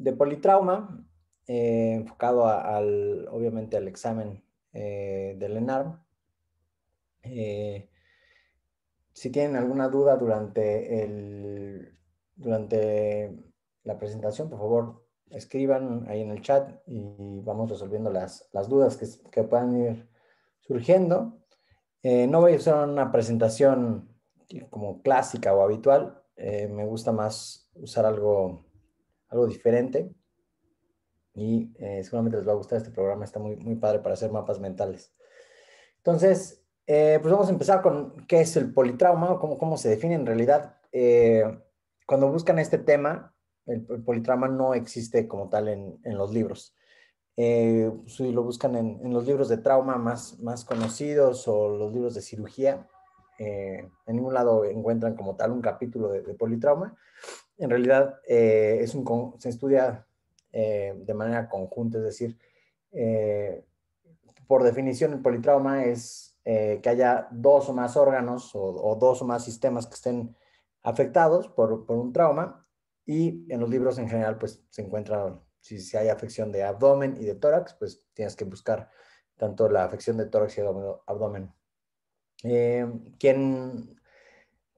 de politrauma, eh, enfocado al, obviamente al examen eh, del ENARM. Eh, si tienen alguna duda durante, durante la presentación, por favor, escriban ahí en el chat y vamos resolviendo las, dudas que, que, puedan ir surgiendo. no voy a usar una presentación como clásica o habitual, me gusta más usar algo algo diferente. Y eh, seguramente les va a gustar este programa, está muy, muy padre para hacer mapas mentales. Entonces, eh, pues vamos a empezar con qué es el politrauma, cómo, cómo se define en realidad. Eh, cuando buscan este tema, el, politrauma no existe como tal en, los libros. si lo buscan en, los libros de trauma más, más conocidos o los libros de cirugía, en ningún lado encuentran como tal un capítulo de politrauma en realidad eh, es un, se estudia eh, de manera conjunta, es decir, eh, por definición el politrauma es que haya dos o más órganos o, dos o más sistemas que estén afectados por, un trauma y en los libros en general pues se encuentra, si, si hay afección de abdomen y de tórax, pues tienes que buscar tanto la afección de tórax y abdomen. Eh,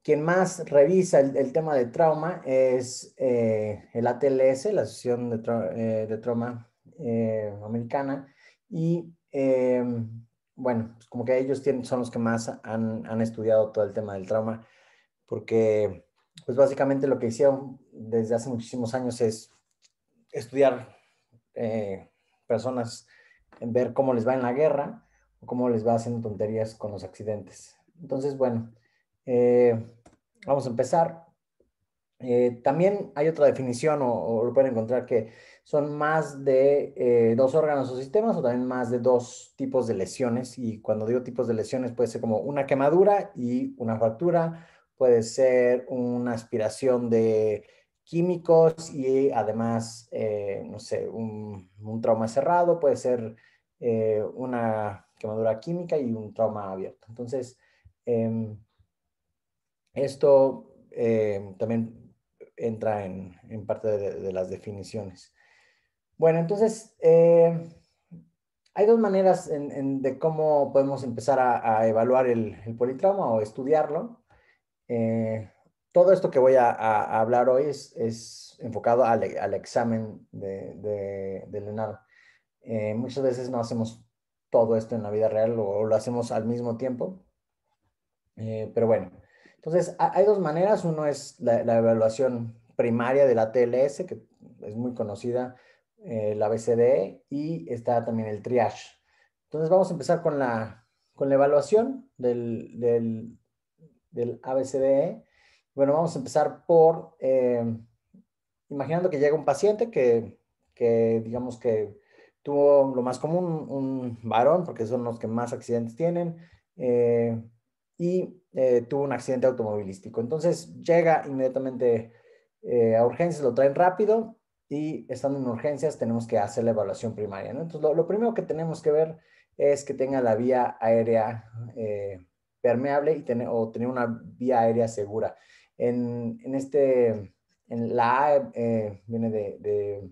quien más revisa el, tema de trauma es eh, el ATLS, la Asociación de, eh, Trauma eh, Americana, y em, bueno, pues como que ellos son los que más han, estudiado todo el tema del trauma, porque pues básicamente lo que hicieron desde hace muchísimos años es estudiar personas, ver cómo les va en la guerra o cómo les va haciendo tonterías con los accidentes. Entonces, bueno, eh, vamos a empezar. Eh, también hay otra definición o, lo pueden encontrar que son más de eh, dos órganos o sistemas o también más de dos tipos de lesiones. Y cuando digo tipos de lesiones puede ser como una quemadura y una fractura, puede ser una aspiración de químicos y además, no sé, un, trauma cerrado, puede ser una quemadura química y un trauma abierto. Entonces, em, esto eh, también entra en, parte de, las definiciones. Bueno, entonces, eh, hay dos maneras de cómo podemos empezar a, evaluar el, el, politrauma o estudiarlo. Eh, todo esto que voy a, hablar hoy es, enfocado al, examen de, de, del muchas veces no hacemos todo esto en la vida real o, lo hacemos al mismo tiempo. pero bueno, entonces, hay dos maneras. Uno es la, evaluación primaria de la TLS, que es muy conocida, eh, la ABCDE, y está también el triage. Entonces, vamos a empezar con la, con la evaluación del, del, ABCDE. E. Bueno, vamos a empezar por, eh, imaginando que llega un paciente que, digamos que tuvo lo más común, un varón, porque son los que más accidentes tienen, eh, y eh, tuvo un accidente automovilístico. Entonces llega inmediatamente eh, a urgencias, lo traen rápido y estando en urgencias tenemos que hacer la evaluación primaria. Entonces lo, primero que tenemos que ver es que tenga la vía aérea eh, permeable y tener o tener una vía aérea segura. En, en este, en la A viene de, de,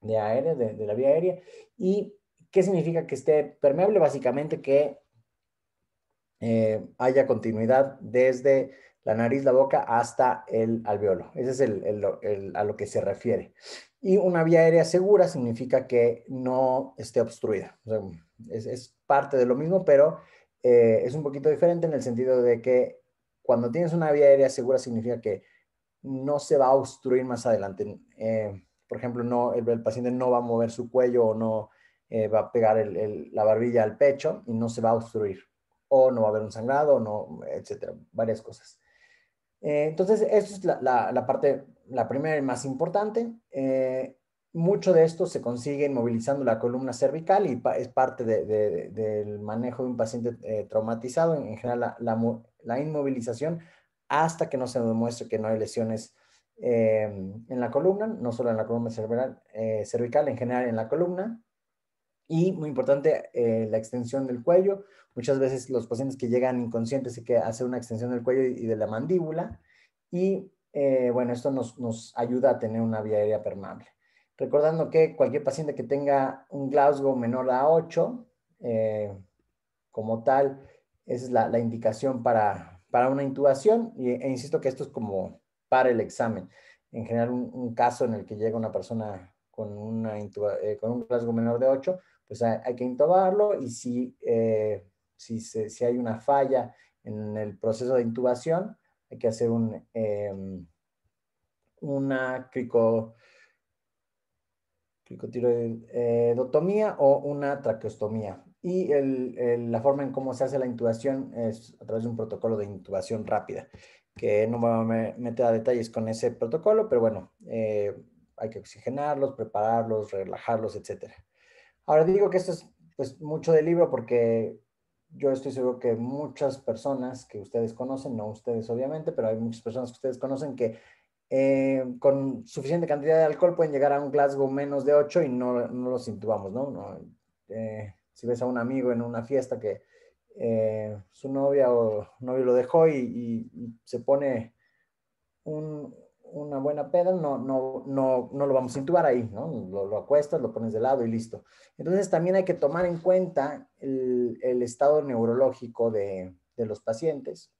de aérea, de, de la vía aérea y ¿Qué significa que esté permeable? Básicamente que eh, haya continuidad desde la nariz, la boca hasta el alveolo. Ese es a lo que se refiere. Y una vía aérea segura significa que no esté obstruida. es, parte de lo mismo, pero eh, es un poquito diferente en el sentido de que cuando tienes una vía aérea segura significa que no se va a obstruir más adelante. Eh, por ejemplo, no, el, paciente no va a mover su cuello o no va a pegar la barbilla al pecho y no se va a obstruir o no va a haber un sangrado, no, etcétera, varias cosas. Eh, entonces, esta es la, parte, la primera y más importante. Eh, mucho de esto se consigue inmovilizando la columna cervical y es parte del manejo de un paciente eh, traumatizado. En, general, la, inmovilización hasta que no se demuestre que no hay lesiones en la columna, no solo en la columna cervical, en general en la columna, y muy importante, eh, la extensión del cuello. Muchas veces los pacientes que llegan inconscientes y que hacen una extensión del cuello y de la mandíbula. Y eh, bueno, esto nos, ayuda a tener una vía aérea permeable. Recordando que cualquier paciente que tenga un Glasgow menor a 8, eh, como tal, es la, indicación para, una intubación. e insisto que esto es como para el examen. En general, un, caso en el que llega una persona con, con un Glasgow menor de 8, pues hay, que intubarlo y eh, si, hay una falla en el proceso de intubación, hay que hacer un, em, una crico, cricotiroidotomía eh, o una traqueostomía. Y la forma en cómo se hace la intubación es a través de un protocolo de intubación rápida, que no me voy a meter a detalles con ese protocolo, pero bueno, eh, hay que oxigenarlos, prepararlos, relajarlos, etcétera. Ahora digo que esto es pues, mucho del libro porque yo estoy seguro que muchas personas que ustedes conocen, no ustedes obviamente, pero hay muchas personas que ustedes conocen que eh, con suficiente cantidad de alcohol pueden llegar a un Glasgow menos de 8 y no, no lo sintuamos ¿no? Eh, si ves a un amigo en una fiesta que eh, su novia o novio lo dejó y se pone un, una buena peda, no, no, no, no lo vamos a intubar ahí, ¿no? Lo, lo, acuestas, lo pones de lado y listo. Entonces también hay que tomar en cuenta el, el estado neurológico de, de, los pacientes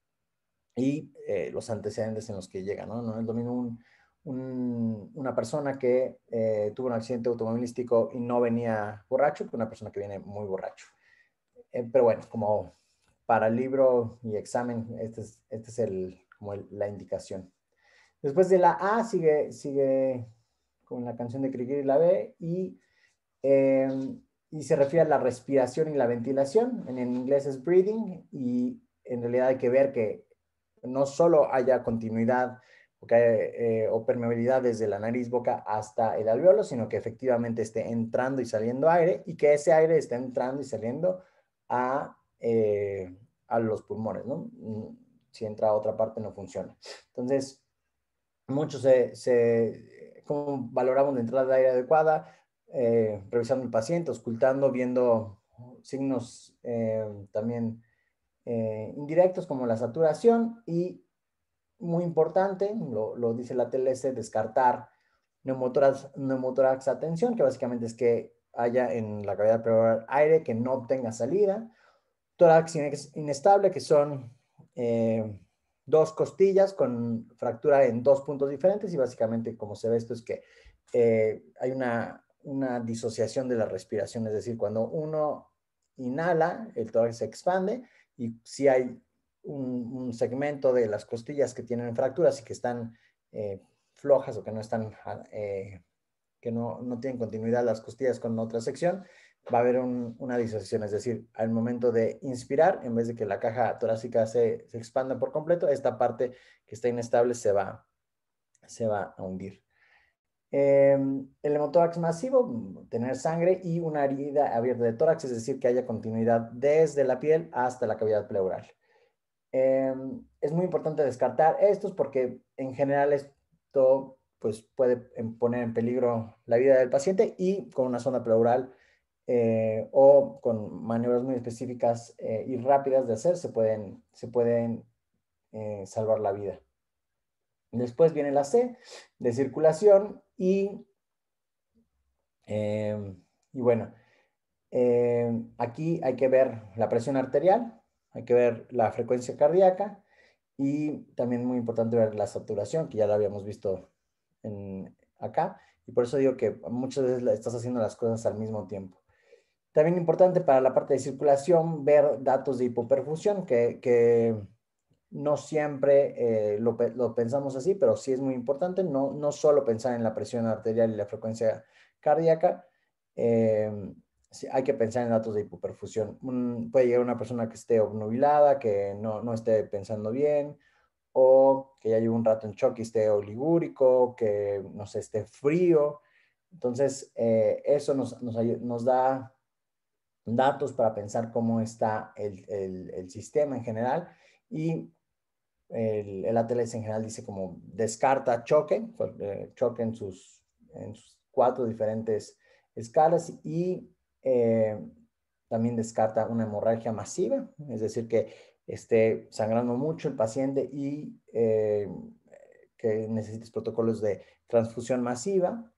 y eh, los antecedentes en los que llegan, ¿no? No es lo mismo un, un, una persona que eh, tuvo un accidente automovilístico y no venía borracho que una persona que viene muy borracho. Eh, pero bueno, como para libro y examen, este es, este es el, como la indicación. Después de la A sigue, sigue con la canción de Cricri y la B y, em, y se refiere a la respiración y la ventilación. En, inglés es breathing y en realidad hay que ver que no solo haya continuidad eh, o permeabilidad desde la nariz, boca hasta el alveolo, sino que efectivamente esté entrando y saliendo aire y que ese aire esté entrando y saliendo a, eh, a los pulmones. ¿no? Mm, si entra a otra parte no funciona. Entonces, Muchos se, se valoramos la entrada de aire adecuada, eh, revisando el paciente, ocultando, viendo signos eh, también eh, indirectos como la saturación y muy importante, lo, dice la TLS, descartar neumotorax, neumotorax atención, que básicamente es que haya en la cavidad pleural aire que no tenga salida, tórax inestable, que son dos costillas con fractura en dos puntos diferentes y básicamente como se ve esto es que eh, hay una, disociación de la respiración, es decir, cuando uno inhala, el tórax se expande y si hay un, segmento de las costillas que tienen fracturas y que están eh, flojas o que no están, eh, que no, tienen continuidad las costillas con otra sección, va a haber una disociación, es decir, al momento de inspirar, en vez de que la caja torácica se, expanda por completo, esta parte que está inestable se va, se va a hundir. Em, el hemotórax masivo, tener sangre y una herida abierta de tórax, es decir, que haya continuidad desde la piel hasta la cavidad pleural. Em, es muy importante descartar estos porque en general esto pues, puede em, poner en peligro la vida del paciente y con una zona pleural eh, o con maniobras muy específicas eh, y rápidas de hacer se pueden, se pueden eh, salvar la vida. Después viene la C de circulación y, em, y bueno, em, aquí hay que ver la presión arterial, hay que ver la frecuencia cardíaca y también muy importante ver la saturación, que ya la habíamos visto en, acá, y por eso digo que muchas veces estás haciendo las cosas al mismo tiempo. También importante para la parte de circulación ver datos de hipoperfusión, que, no siempre eh, lo, pensamos así, pero sí es muy importante, no, no solo pensar en la presión arterial y la frecuencia cardíaca, em, hay que pensar en datos de hipoperfusión. puede llegar una persona que esté obnubilada, que no, esté pensando bien, o que ya lleve un rato en shock y esté oligúrico, que no sé, esté frío. Entonces, eh, eso nos, nos da datos para pensar cómo está el, sistema en general y el, el, ATLS en general dice como descarta choque, eh, choque en sus, en cuatro diferentes escalas y eh, también descarta una hemorragia masiva, es decir, que esté sangrando mucho el paciente y eh, que necesites protocolos de transfusión masiva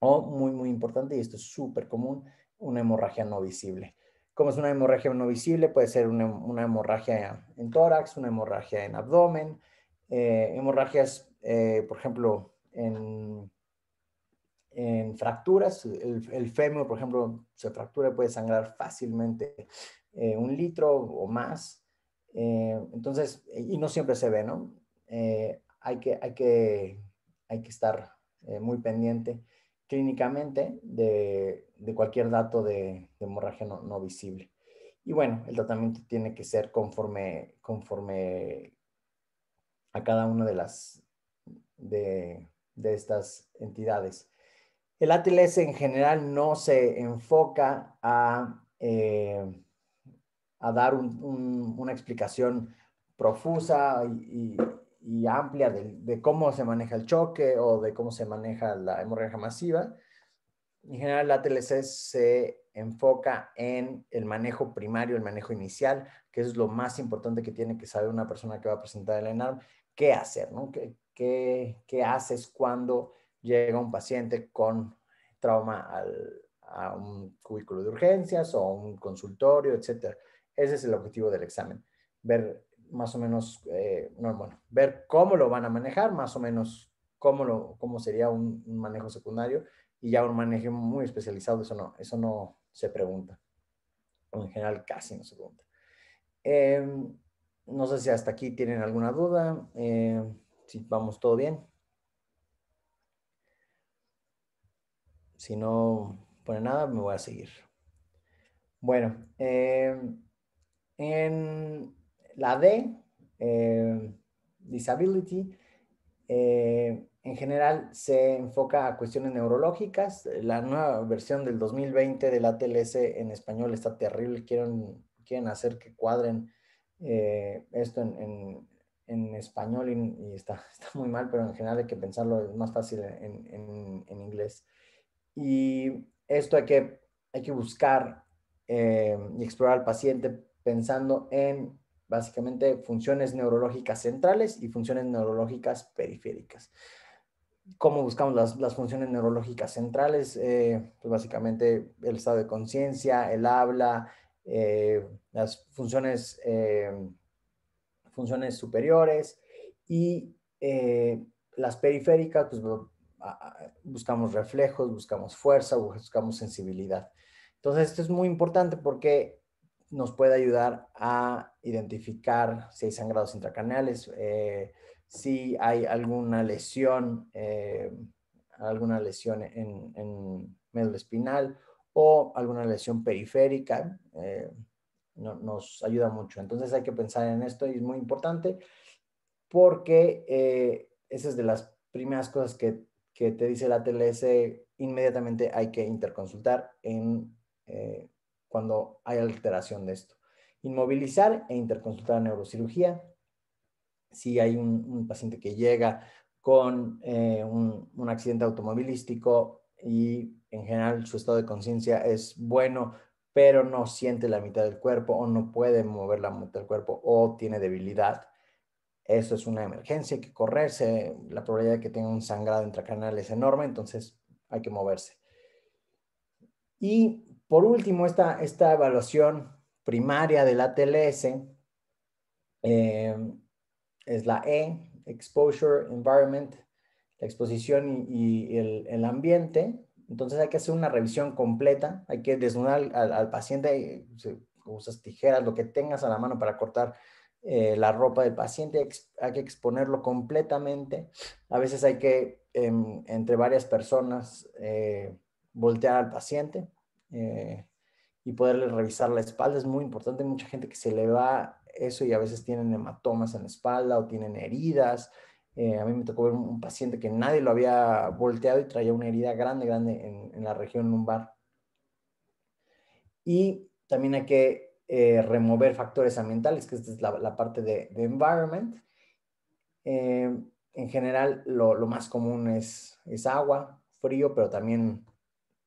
o muy, muy importante, y esto es súper común, una hemorragia no visible. como es una hemorragia no visible? Puede ser una, hemorragia en tórax, una hemorragia en abdomen, eh, hemorragias, eh, por ejemplo, en, en fracturas. El, fémur, por ejemplo, se fractura y puede sangrar fácilmente eh, un litro o más. entonces, y no siempre se ve, ¿no? hay, que, hay, que, hay que estar muy pendiente clínicamente de, cualquier dato de, hemorragia no, visible. Y bueno, el tratamiento tiene que ser conforme, conforme a cada una de las de, estas entidades. El ATLS en general no se enfoca a, eh, a dar una explicación profusa y y amplia de, cómo se maneja el choque o de cómo se maneja la hemorragia masiva. En general, la TLC se enfoca en el manejo primario, el manejo inicial, que es lo más importante que tiene que saber una persona que va a presentar el ENARM, qué hacer, ¿no? ¿Qué, qué, haces cuando llega un paciente con trauma a un cubículo de urgencias o a un consultorio, etcétera? Ese es el objetivo del examen, ver más o menos, eh, ver cómo lo van a manejar, más o menos cómo, lo, sería un, manejo secundario y ya un manejo muy especializado, eso no, eso no se pregunta. En general casi no se pregunta. Em, no sé si hasta aquí tienen alguna duda, em, si vamos todo bien. Si no pone nada, me voy a seguir. Bueno, em, en la D, eh, disability, eh, en general se enfoca a cuestiones neurológicas. La nueva versión del 2020 de la TLS en español está terrible. Quieren, quieren hacer que cuadren eh, esto en, español y, está, está, muy mal, pero en general hay que pensarlo, es más fácil en, inglés. Y esto hay que, hay que buscar y explorar al paciente pensando en básicamente funciones neurológicas centrales y funciones neurológicas periféricas. ¿Cómo buscamos las, funciones neurológicas centrales? Eh, pues básicamente el estado de conciencia, el habla, eh, las funciones, eh, funciones superiores y las periféricas, pues, buscamos reflejos, buscamos fuerza, buscamos sensibilidad. Entonces, esto es muy importante porque nos puede ayudar a identificar si hay sangrados intracanales, eh, si hay alguna lesión, eh, alguna lesión en, en médula espinal o alguna lesión periférica. Eh, nos ayuda mucho. Entonces hay que pensar en esto y es muy importante porque esa es de las primeras cosas que, que, te dice la TLS. Inmediatamente hay que interconsultar en cuando hay alteración de esto. Inmovilizar e interconsultar neurocirugía. Si hay un, paciente que llega con eh, un, un, accidente automovilístico y en general su estado de conciencia es bueno, pero no siente la mitad del cuerpo o no puede mover la mitad del cuerpo o tiene debilidad. Eso es una emergencia, hay que correrse. La probabilidad de que tenga un sangrado intracanal es enorme, entonces hay que moverse. Y por último, esta, esta evaluación primaria de ATLS TLS eh, es la E, Exposure, Environment, la exposición y, el, ambiente. Entonces hay que hacer una revisión completa, hay que desnudar al, paciente, usas tijeras, lo que tengas a la mano para cortar eh, la ropa del paciente, hay que exponerlo completamente. A veces hay que, em, entre varias personas, eh, voltear al paciente eh, y poderle revisar la espalda es muy importante. Hay mucha gente que se le va eso y a veces tienen hematomas en la espalda o tienen heridas. Eh, a mí me tocó ver un, paciente que nadie lo había volteado y traía una herida grande, grande en, la región lumbar. Y también hay que eh, remover factores ambientales, que esta es la, parte de, environment. en general, lo, lo, más común es, es agua, frío, pero también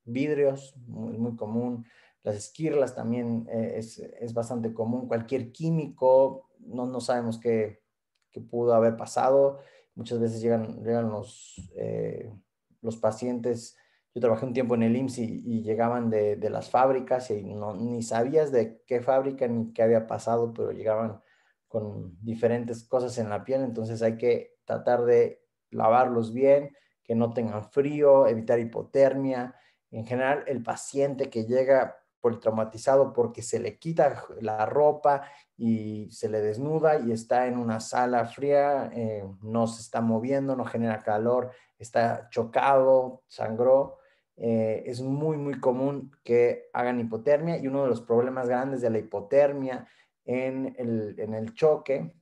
vidrios, muy, muy común. Las esquirlas también eh, es, es, bastante común. Cualquier químico, no, no sabemos qué, qué, pudo haber pasado. Muchas veces llegan, llegan los, eh, los pacientes. Yo trabajé un tiempo en el IMSS y, y llegaban de, de, las fábricas y no, ni sabías de qué fábrica ni qué había pasado, pero llegaban con diferentes cosas en la piel. Entonces hay que tratar de lavarlos bien, que no tengan frío, evitar hipotermia, en general el paciente que llega por porque se le quita la ropa y se le desnuda y está en una sala fría, eh, no se está moviendo, no genera calor, está chocado, sangró. Eh, es muy, muy común que hagan hipotermia y uno de los problemas grandes de la hipotermia en el, choque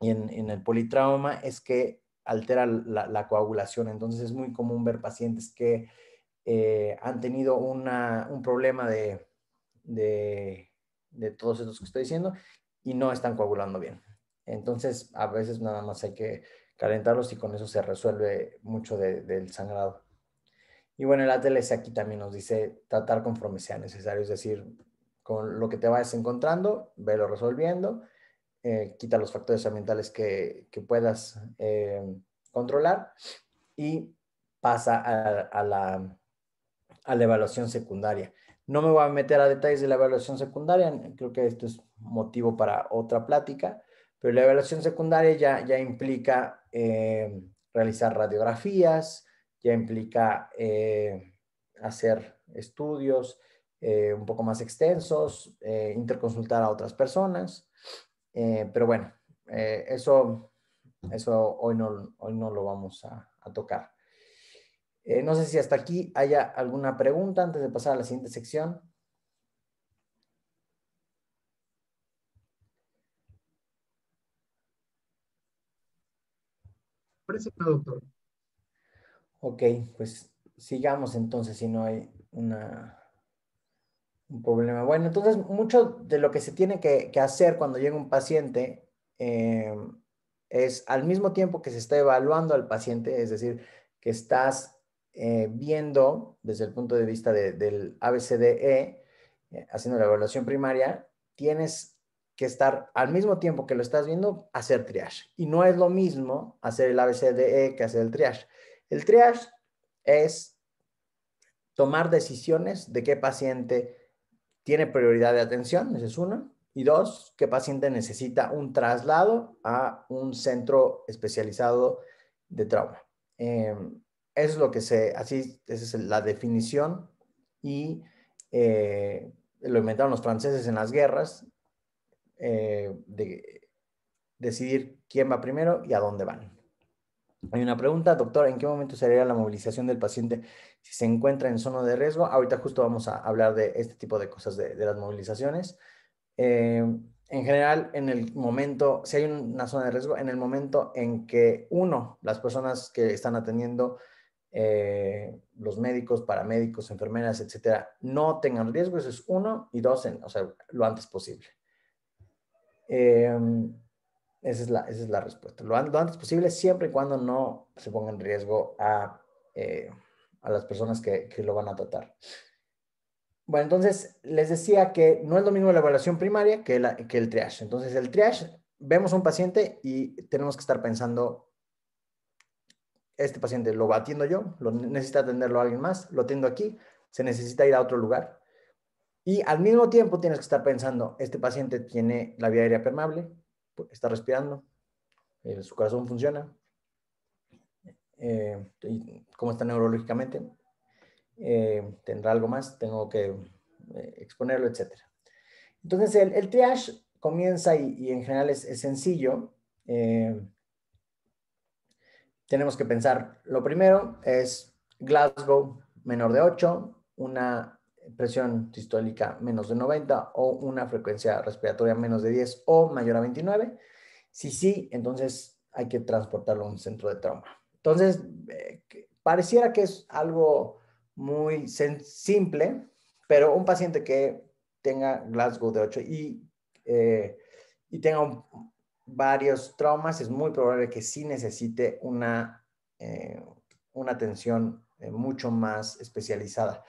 y en, el politrauma es que altera la coagulación. Entonces es muy común ver pacientes que eh, han tenido un problema de, todos estos que estoy diciendo y no están coagulando bien. Entonces, a veces nada más hay que calentarlos y con eso se resuelve mucho del sangrado. Y bueno, el ATLS aquí también nos dice tratar conforme sea necesario, es decir, con lo que te vayas encontrando, velo resolviendo, eh, quita los factores ambientales que, puedas eh, controlar y pasa a, a, la a la evaluación secundaria. No me voy a meter a detalles de la evaluación secundaria, creo que esto es motivo para otra plática, pero la evaluación secundaria ya, ya implica eh, realizar radiografías, ya implica eh, hacer estudios eh, un poco más extensos, interconsultar a otras personas, pero bueno, eso, eso hoy, no, hoy no lo vamos a tocar. Eh, no sé si hasta aquí haya alguna pregunta antes de pasar a la siguiente sección. Parece doctor. Ok, pues sigamos entonces si no hay una, un problema. Bueno, entonces mucho de lo que se tiene que, hacer cuando llega un paciente eh, es al mismo tiempo que se está evaluando al paciente, es decir, que estás eh, viendo desde el punto de vista del ABCDE, eh, haciendo la evaluación primaria, tienes que estar al mismo tiempo que lo estás viendo, hacer triage. Y no es lo mismo hacer el ABCDE que hacer el triage. El triage es tomar decisiones de qué paciente tiene prioridad de atención, esa es uno, Y dos, qué paciente necesita un traslado a un centro especializado de trauma. Em, es lo que se, así, esa es la definición y eh, lo inventaron los franceses en las guerras, eh, de decidir quién va primero y a dónde van. Hay una pregunta, doctor, ¿en qué momento sería la movilización del paciente si se encuentra en zona de riesgo? Ahorita justo vamos a hablar de este tipo de cosas, de, las movilizaciones. Eh, en general, en el momento, si hay una zona de riesgo, en el momento en que uno, las personas que están atendiendo, eh, los médicos, paramédicos, enfermeras, etcétera, no tengan riesgo, eso es uno, y dos, o sea, lo antes posible. Em, esa, es la, respuesta. Lo, antes posible, siempre y cuando no se ponga en riesgo a, eh, las personas que, lo van a tratar. Bueno, entonces les decía que no es lo mismo la evaluación primaria que, que el triage. Entonces, el triage, vemos un paciente y tenemos que estar pensando este paciente lo atiendo yo, lo necesita atenderlo alguien más, lo atiendo aquí, se necesita ir a otro lugar. Y al mismo tiempo tienes que estar pensando, este paciente tiene la vía aérea permeable, está respirando, eh, su corazón funciona, eh, cómo está neurológicamente, eh, tendrá algo más, tengo que exponerlo, etcétera. Entonces el, triage comienza y, en general es sencillo tenemos que pensar, lo primero es Glasgow menor de 8, una presión sistólica menos de 90 o una frecuencia respiratoria menos de 10 o mayor a 29. Si sí, entonces hay que transportarlo a un centro de trauma. Entonces, eh, pareciera que es algo muy simple, pero un paciente que tenga Glasgow de 8 y, eh, y tenga un, varios traumas, es muy probable que sí necesite una, eh, una atención eh, mucho más especializada.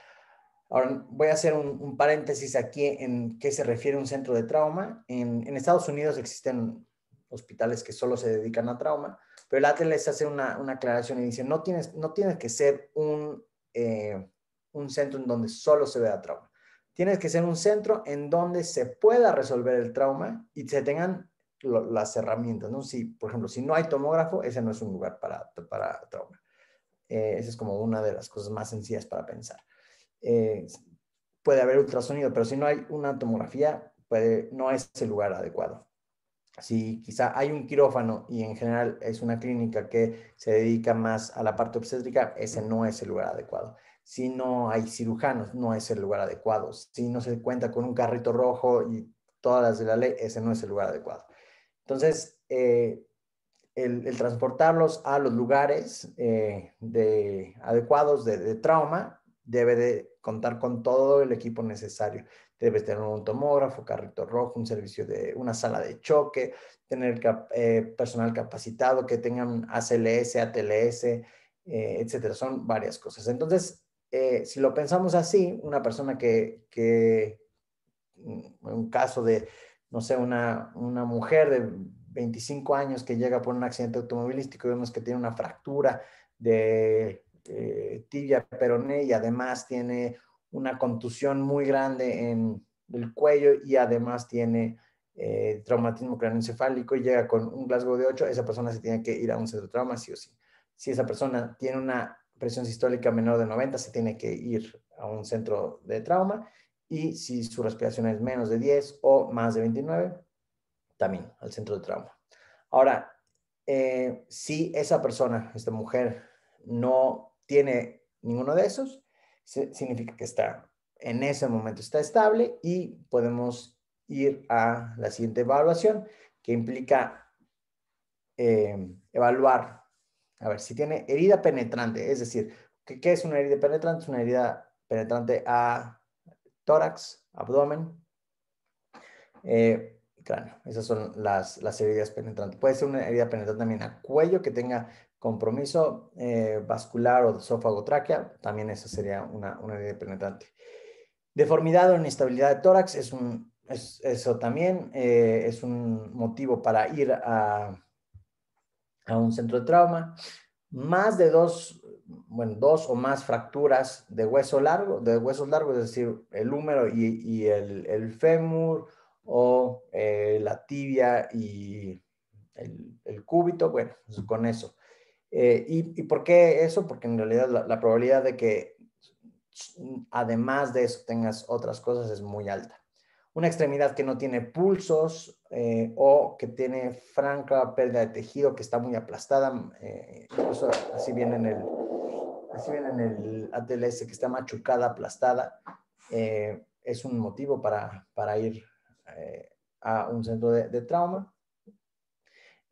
Ahora, voy a hacer un, paréntesis aquí en qué se refiere un centro de trauma. En, Estados Unidos existen hospitales que solo se dedican a trauma, pero el ATLS hace una, aclaración y dice, no tienes, no tienes que ser un, eh, un centro en donde solo se vea trauma. Tienes que ser un centro en donde se pueda resolver el trauma y se tengan las herramientas, ¿no? Si, por ejemplo, si no hay tomógrafo, ese no es un lugar para, para trauma. Eh, esa es como una de las cosas más sencillas para pensar. Eh, puede haber ultrasonido, pero si no hay una tomografía, puede, no es el lugar adecuado. Si quizá hay un quirófano y en general es una clínica que se dedica más a la parte obstétrica, ese no es el lugar adecuado. Si no hay cirujanos, no es el lugar adecuado. Si no se cuenta con un carrito rojo y todas las de la ley, ese no es el lugar adecuado. Entonces, eh, el, transportarlos a los lugares eh, adecuados de, trauma debe de contar con todo el equipo necesario. Debe tener un tomógrafo, carrito rojo, un servicio de una sala de choque, tener eh, personal capacitado que tengan ACLS, ATLS, etcétera. Son varias cosas. Entonces, si lo pensamos así, una persona que en un caso de no sé, una, una mujer de 25 años que llega por un accidente automovilístico vemos que tiene una fractura de eh, tibia peroné y además tiene una contusión muy grande en el cuello y además tiene eh, traumatismo craneoencefálico y llega con un Glasgow de 8, esa persona se tiene que ir a un centro de trauma sí o sí. Si esa persona tiene una presión sistólica menor de 90, se tiene que ir a un centro de trauma y si su respiración es menos de 10 o más de 29, también al centro de trauma. Ahora, eh, si esa persona, esta mujer, no tiene ninguno de esos, significa que está en ese momento está estable y podemos ir a la siguiente evaluación que implica eh, evaluar, a ver, si tiene herida penetrante, es decir, ¿qué, ¿qué, es una herida penetrante? Es una herida penetrante a tórax, abdomen eh, cráneo. Esas son las, heridas penetrantes. Puede ser una herida penetrante también a cuello que tenga compromiso eh, vascular o esófago tráquea. También esa sería una, herida penetrante. Deformidad o inestabilidad de tórax es un, eso también eh, es un motivo para ir a, a un centro de trauma. Más de dos bueno, dos o más fracturas de hueso largo, de es decir, el húmero y, el, fémur o eh, la tibia y el, cúbito, bueno, pues, con eso. Eh, y, por qué eso? Porque en realidad la, probabilidad de que además de eso tengas otras cosas es muy alta. Una extremidad que no tiene pulsos eh, o que tiene franca pérdida de tejido, que está muy aplastada, así viene en el, Así ven en el ATLS que está machucada, aplastada. Eh, es un motivo para, ir eh, a un centro de, trauma.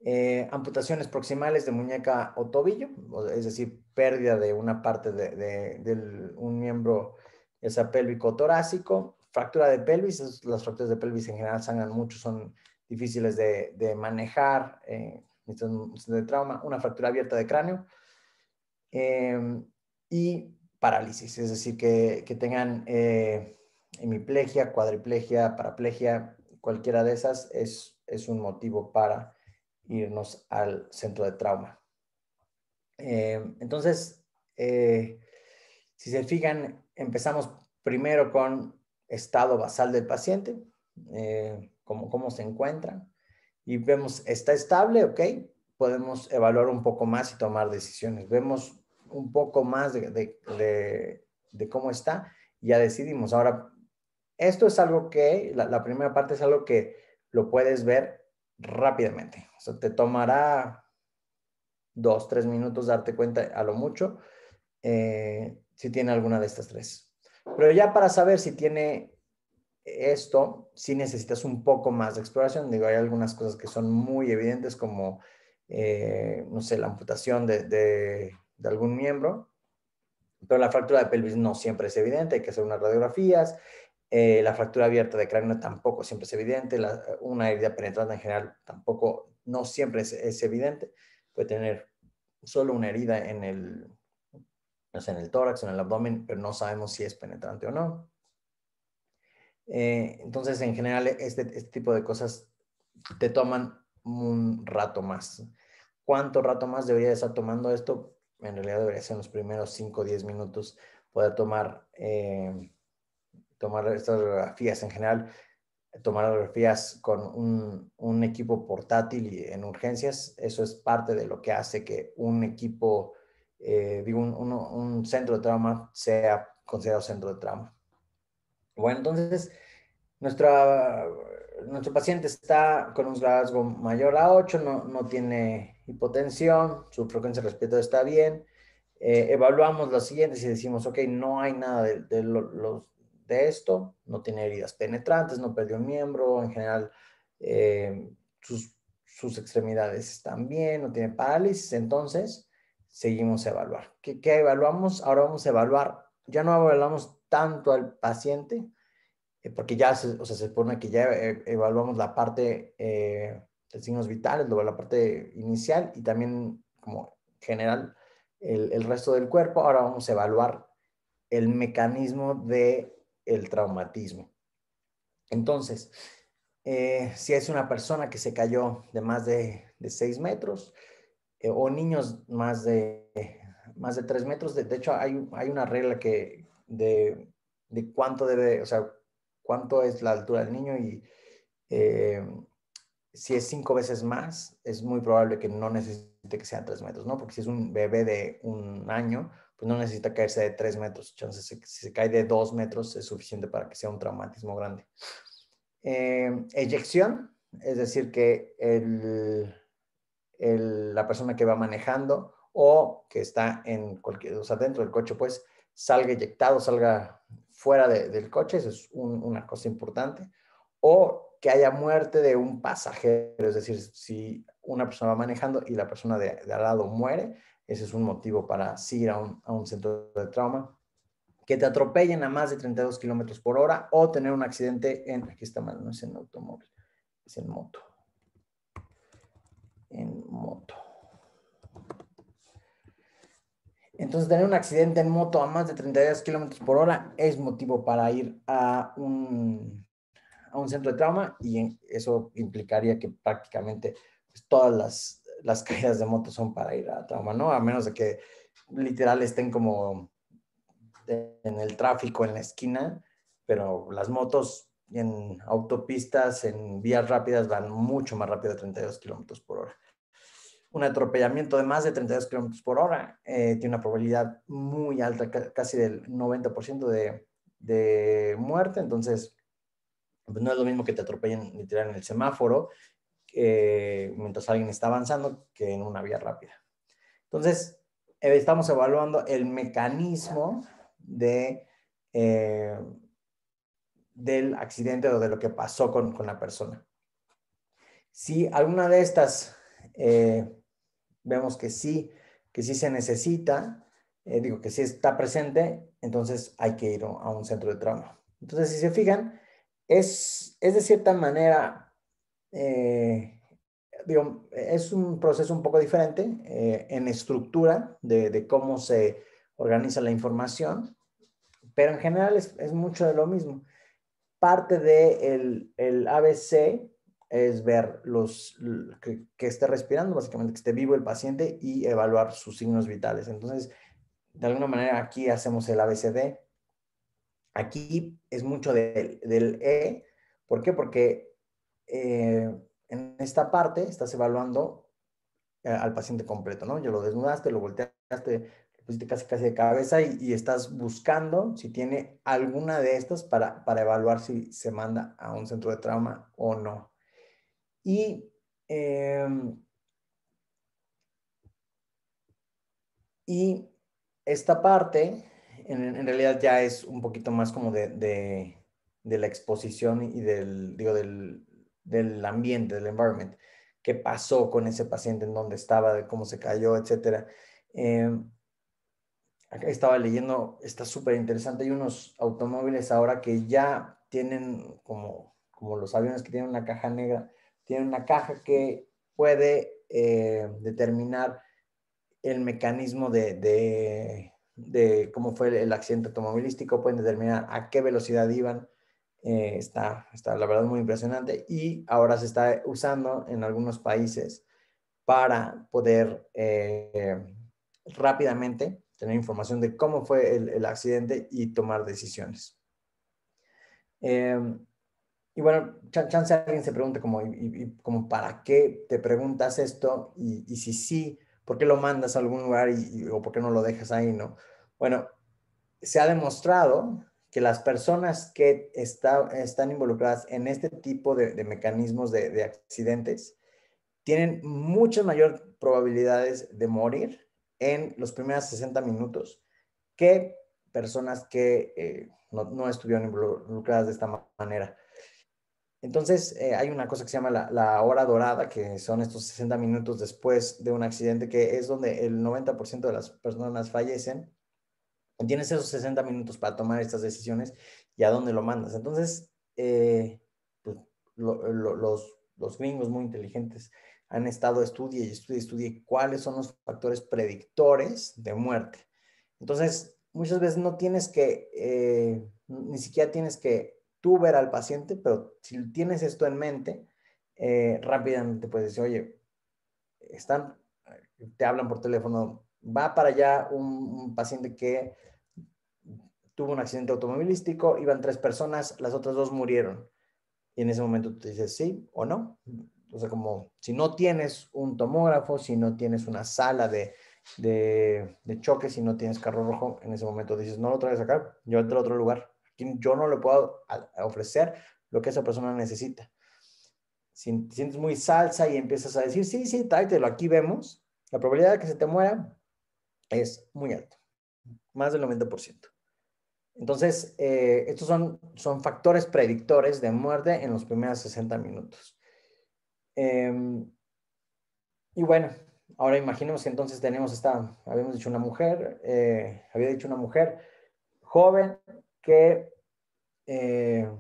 Eh, amputaciones proximales de muñeca o tobillo, es decir, pérdida de una parte de, un miembro, ya torácico. Fractura de pelvis, las fracturas de pelvis en general sangran mucho, son difíciles de, manejar, de trauma. Una fractura abierta de cráneo, Em, y parálisis, es decir, que, tengan eh, hemiplegia, cuadriplegia, paraplegia, cualquiera de esas es, es un motivo para irnos al centro de trauma. Em, entonces, eh, si se fijan, empezamos primero con estado basal del paciente, eh, cómo, se encuentra, y vemos, está estable, ok, podemos evaluar un poco más y tomar decisiones. Vemos un poco más de, de, cómo está, ya decidimos. Ahora, esto es algo que, la, primera parte es algo que lo puedes ver rápidamente. O sea, te tomará dos, tres minutos darte cuenta a lo mucho eh, si tiene alguna de estas tres. Pero ya para saber si tiene esto, si necesitas un poco más de exploración. Digo, hay algunas cosas que son muy evidentes como, eh, no sé, la amputación de de algún miembro, pero la fractura de pelvis no siempre es evidente, hay que hacer unas radiografías, eh, la fractura abierta de cráneo tampoco siempre es evidente, una herida penetrante en general tampoco, no siempre es, evidente, puede tener solo una herida en el, en el tórax, en el abdomen, pero no sabemos si es penetrante o no. Eh, entonces, en general, este, este, tipo de cosas te toman un rato más. ¿Cuánto rato más debería estar tomando esto? en realidad debería ser en los primeros 5 o 10 minutos, poder tomar, eh, tomar estas radiografías. En general, tomar radiografías con un, equipo portátil y en urgencias, eso es parte de lo que hace que un equipo, eh, digo, un, centro de trauma sea considerado centro de trauma. Bueno, entonces, nuestra, nuestro paciente está con un rasgo mayor a 8, no, no tiene hipotensión, su frecuencia de respeto está bien. Eh, evaluamos las siguientes y decimos, ok, no hay nada de, esto, no tiene heridas penetrantes, no perdió un miembro, en general eh, sus, extremidades están bien, no tiene parálisis, entonces seguimos a evaluar. ¿Qué, evaluamos? Ahora vamos a evaluar, ya no evaluamos tanto al paciente, eh, porque ya se, o que ya evaluamos la parte los signos vitales, la parte inicial y también como general el, el, resto del cuerpo. Ahora vamos a evaluar el mecanismo del el traumatismo. Entonces, eh, si es una persona que se cayó de más de, de 6 metros eh, o niños más de, más de 3 metros, de, de hecho hay, hay, una regla que de, de, cuánto debe, o sea, cuánto es la altura del niño y eh, si es cinco veces más, es muy probable que no necesite que sean tres metros, ¿no? Porque si es un bebé de un año, pues no necesita caerse de tres metros. Entonces, si se cae de dos metros, es suficiente para que sea un traumatismo grande. Eh, eyección, es decir, que el, la persona que va manejando o que está en cualquier, o sea, dentro del coche, pues salga eyectado, salga fuera del coche, eso es una cosa importante. O que haya muerte de un pasajero, es decir, si una persona va manejando y la persona de, al lado muere, ese es un motivo para ir a un, a un centro de trauma. Que te atropellen a más de 32 kilómetros por hora o tener un accidente en, aquí está mal, no es en automóvil, es en moto. En moto. Entonces, tener un accidente en moto a más de 32 kilómetros por hora es motivo para ir a un a un centro de trauma y eso implicaría que prácticamente pues, todas las, las, caídas de moto son para ir a trauma, ¿no? A menos de que literal estén como en el tráfico, en la esquina, pero las motos en autopistas, en vías rápidas van mucho más rápido de 32 kilómetros por hora. Un atropellamiento de más de 32 kilómetros por hora eh, tiene una probabilidad muy alta, casi del 90% de, de muerte, entonces pues no es lo mismo que te atropellen literal en el semáforo eh, mientras alguien está avanzando que en una vía rápida. Entonces, eh, estamos evaluando el mecanismo de, eh, del accidente o de lo que pasó con, la persona. Si alguna de estas vemos que sí, que sí se necesita, digo que sí está presente, entonces hay que ir a un centro de trauma. Entonces, si se fijan, es, de cierta manera, eh, es un proceso un poco diferente eh, en estructura de, cómo se organiza la información, pero en general es, mucho de lo mismo. Parte del de el ABC es ver los que, que, esté respirando, básicamente que esté vivo el paciente y evaluar sus signos vitales. Entonces, de alguna manera aquí hacemos el ABCD Aquí es mucho del, E. ¿Por qué? Porque eh, en esta parte estás evaluando eh, al paciente completo, ¿no? Ya lo desnudaste, lo volteaste, lo pusiste casi casi de cabeza y, estás buscando si tiene alguna de estas para, evaluar si se manda a un centro de trauma o no. y em, esta parte en, realidad ya es un poquito más como de, la exposición y del, digo, del, ambiente, del environment. ¿Qué pasó con ese paciente? ¿En dónde estaba? De ¿Cómo se cayó? Etcétera. Em, acá estaba leyendo, está súper interesante. Hay unos automóviles ahora que ya tienen, como, como los aviones que tienen una caja negra, tienen una caja que puede eh, determinar el mecanismo de de cómo fue el accidente automovilístico, pueden determinar a qué velocidad iban. Eh, está, está la verdad muy impresionante y ahora se está usando en algunos países para poder eh, rápidamente tener información de cómo fue el, accidente y tomar decisiones. Eh, y bueno, chance alguien se pregunte como, ¿para qué te preguntas esto? y si sí, ¿Por qué lo mandas a algún lugar o por qué no lo dejas ahí, no? Bueno, se ha demostrado que las personas que están involucradas en este tipo de, mecanismos de, accidentes tienen muchas mayor probabilidades de morir en los primeros 60 minutos que personas que eh, no estuvieron involucradas de esta manera. Entonces, eh, hay una cosa que se llama la, hora dorada, que son estos 60 minutos después de un accidente, que es donde el 90% de las personas fallecen. Tienes esos 60 minutos para tomar estas decisiones y a dónde lo mandas. Entonces, eh, pues, los, gringos muy inteligentes han estado estudiando y estudiando cuáles son los factores predictores de muerte. Entonces, muchas veces no tienes que, eh, ni siquiera tienes que tú ver al paciente, pero si tienes esto en mente, eh, rápidamente puedes decir, oye, están, te hablan por teléfono, va para allá un, paciente que tuvo un accidente automovilístico, iban tres personas, las otras dos murieron. Y en ese momento tú te dices sí o no. O sea, como si no tienes un tomógrafo, si no tienes una sala de, de, de choque, si no tienes carro rojo, en ese momento dices, no lo traes acá, entro a otro lugar yo no le puedo ofrecer lo que esa persona necesita. Si sientes muy salsa y empiezas a decir, sí, sí, tráetelo, aquí vemos, la probabilidad de que se te muera es muy alta, más del 90%. Entonces, eh, estos son, son factores predictores de muerte en los primeros 60 minutos. Em, y bueno, ahora imaginemos que entonces tenemos esta, habíamos dicho una mujer, eh, había dicho una mujer joven, que eh,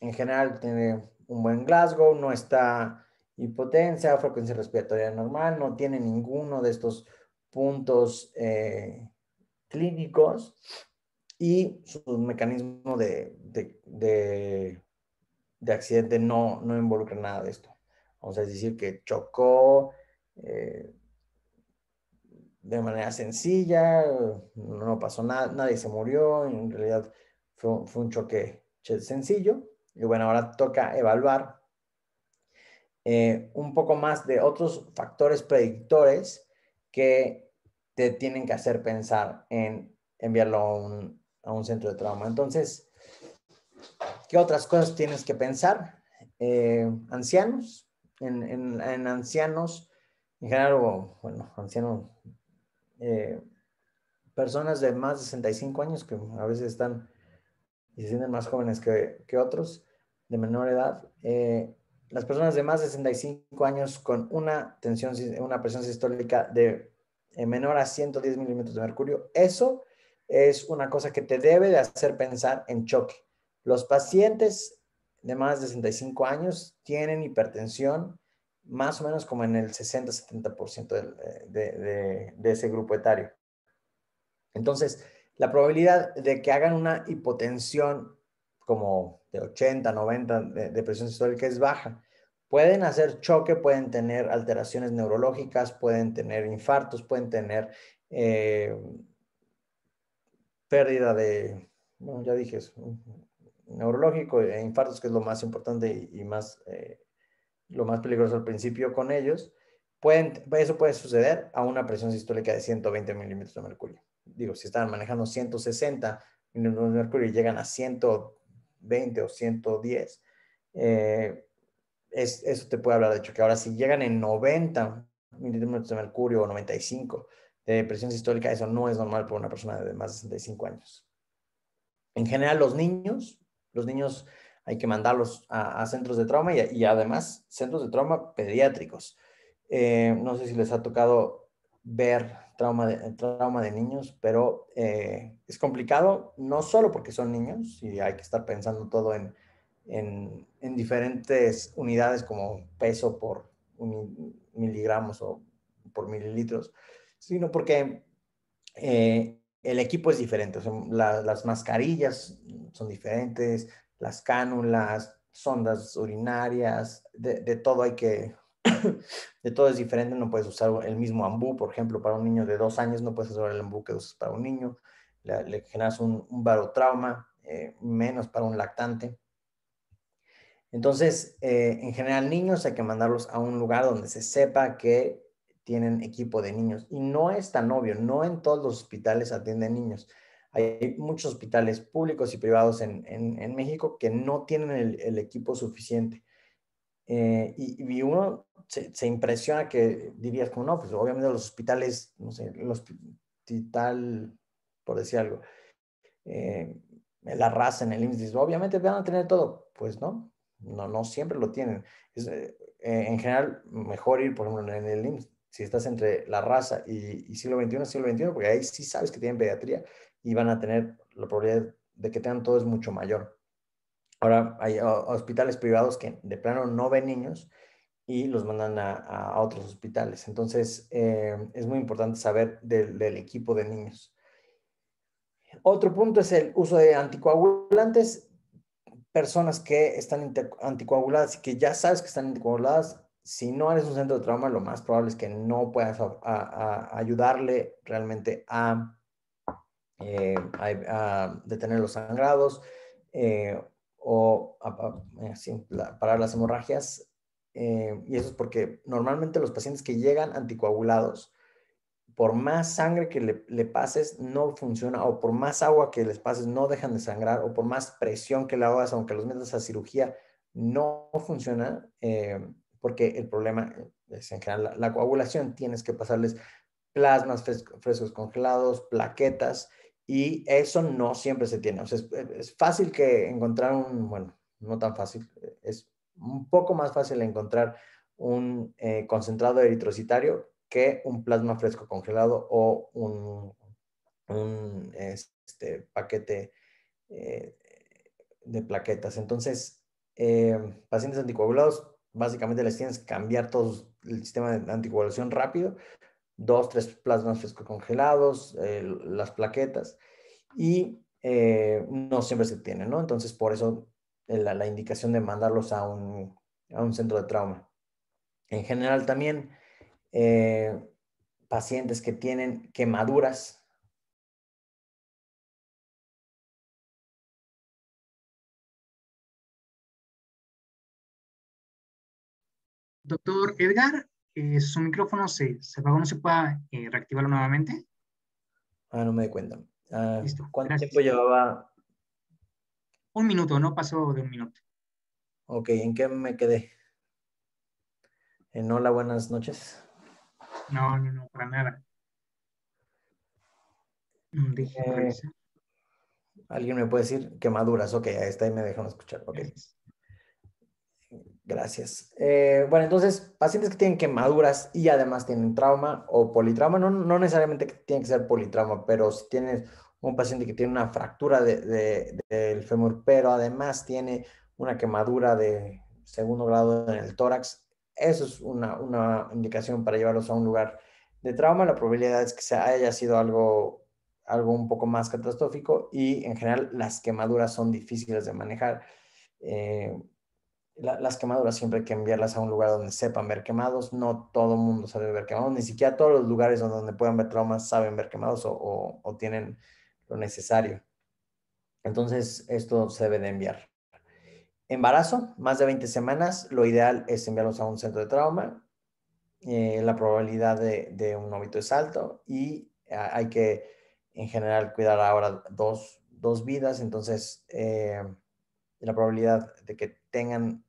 en general tiene un buen Glasgow, no está hipotensa, frecuencia respiratoria normal, no tiene ninguno de estos puntos eh, clínicos y su mecanismo de, accidente no, no, involucra nada de esto. Vamos a decir, que chocó eh, de manera sencilla, no pasó nada, nadie se murió, en realidad fue, un choque sencillo. Y bueno, ahora toca evaluar eh, un poco más de otros factores predictores que te tienen que hacer pensar en enviarlo a un, centro de trauma. Entonces, ¿qué otras cosas tienes que pensar? Eh, ancianos, en, ancianos, en general, bueno, ancianos, eh, personas de más de 65 años que a veces están y se sienten más jóvenes que, otros de menor edad. Eh, las personas de más de 65 años con una, tensión, una presión sistólica de eh, menor a 110 milímetros de mercurio, eso es una cosa que te debe de hacer pensar en choque. Los pacientes de más de 65 años tienen hipertensión más o menos como en el 60-70% eh, de, de ese grupo etario. Entonces, la probabilidad de que hagan una hipotensión como de 80, 90 de, presión sistólica es baja. Pueden hacer choque, pueden tener alteraciones neurológicas, pueden tener infartos, pueden tener eh, pérdida de, ya dije neurológico e infartos, que es lo más importante y, más, eh, lo más peligroso al principio con ellos. Pueden, eso puede suceder a una presión sistólica de 120 milímetros de mercurio digo, si estaban manejando 160 y Mercurio llegan a 120 o 110, eh, eso te puede hablar de hecho que ahora si llegan en 90 milímetros de mercurio o 95 de presión sistólica, eso no es normal para una persona de más de 65 años. En general, los niños, los niños hay que mandarlos a, centros de trauma y, además centros de trauma pediátricos. Eh, no sé si les ha tocado ver trauma de, eh, trauma de niños, pero eh, es complicado no solo porque son niños y hay que estar pensando todo en, en, diferentes unidades como peso por miligramos o por mililitros, sino porque eh, el equipo es diferente. las mascarillas son diferentes, las cánulas, sondas urinarias, de, de todo hay que de todo es diferente, no puedes usar el mismo ambú, por ejemplo, para un niño de dos años no puedes usar el ambú que usas para un niño, le, generas un, un trauma eh, menos para un lactante. Entonces, eh, en general, niños hay que mandarlos a un lugar donde se sepa que tienen equipo de niños. Y no es tan obvio, no en todos los hospitales atienden niños. Hay muchos hospitales públicos y privados en, México que no tienen el equipo suficiente. Eh, y, uno se, impresiona que dirías como, no, pues obviamente los hospitales, no sé, el hospital, por decir algo, eh, la raza en el IMSS, obviamente van a tener todo. Pues no, no, no siempre lo tienen. Eh, en general, mejor ir, por ejemplo, en el IMSS, si estás entre la raza y, y siglo XXI, siglo XXI, porque ahí sí sabes que tienen pediatría y van a tener la probabilidad de que tengan todo es mucho mayor. Ahora hay hospitales privados que de plano no ven niños y los mandan a, otros hospitales. Entonces, eh, es muy importante saber del, equipo de niños. Otro punto es el uso de anticoagulantes. Personas que están anticoaguladas y que ya sabes que están anticoaguladas, si no eres un centro de trauma, lo más probable es que no puedas ayudarle realmente eh, a, detener los sangrados eh, o eh, parar para las hemorragias, eh, y eso es porque normalmente los pacientes que llegan anticoagulados, por más sangre que le, pases, no funciona, o por más agua que les pases, no dejan de sangrar, o por más presión que le hagas, aunque los metas a cirugía, no funciona, eh, porque el problema es en general la, coagulación, tienes que pasarles plasmas frescos congelados, plaquetas, y eso no siempre se tiene. O sea, es, eh, fácil que encontrar un, bueno, no tan fácil, eh, es un poco más fácil encontrar un eh, concentrado eritrocitario que un plasma fresco congelado o un, este, paquete de plaquetas. Entonces, pacientes anticoagulados, básicamente les tienes que cambiar todo el sistema de anticoagulación rápido dos, tres plasmas frescocongelados, congelados eh, las plaquetas, y eh, no siempre se tienen, ¿no? Entonces, por eso eh, la, indicación de mandarlos a un, centro de trauma. En general también, pacientes que tienen quemaduras, Doctor Edgar, eh, su micrófono se, se apagó, no se puede eh, reactivarlo nuevamente. Ah, no me di cuenta. Ah, ¿Cuánto tiempo llevaba? Un minuto, no pasó de un minuto. Ok, ¿en qué me quedé? En hola, buenas noches. No, no, no, para nada. Mm, eh, ¿Alguien me puede decir quemaduras? Ok, ahí está, ahí me dejan escuchar. Okay. Gracias. Eh, bueno, entonces, pacientes que tienen quemaduras y además tienen trauma o politrauma, no, no necesariamente que tiene que ser politrauma, pero si tienes un paciente que tiene una fractura de, del fémur, pero además tiene una quemadura de segundo grado en el tórax, eso es una, una indicación para llevarlos a un lugar de trauma. La probabilidad es que se haya sido algo, algo un poco más catastrófico y en general las quemaduras son difíciles de manejar. Eh, las quemaduras siempre hay que enviarlas a un lugar donde sepan ver quemados. No todo el mundo sabe ver quemados, ni siquiera todos los lugares donde puedan ver traumas saben ver quemados o, o, tienen lo necesario. Entonces, esto se debe de enviar. Embarazo, más de 20 semanas, lo ideal es enviarlos a un centro de trauma. Eh, la probabilidad de, de, un óbito es alto y ah, hay que, en general, cuidar ahora dos, vidas. Entonces, eh, la probabilidad de que tengan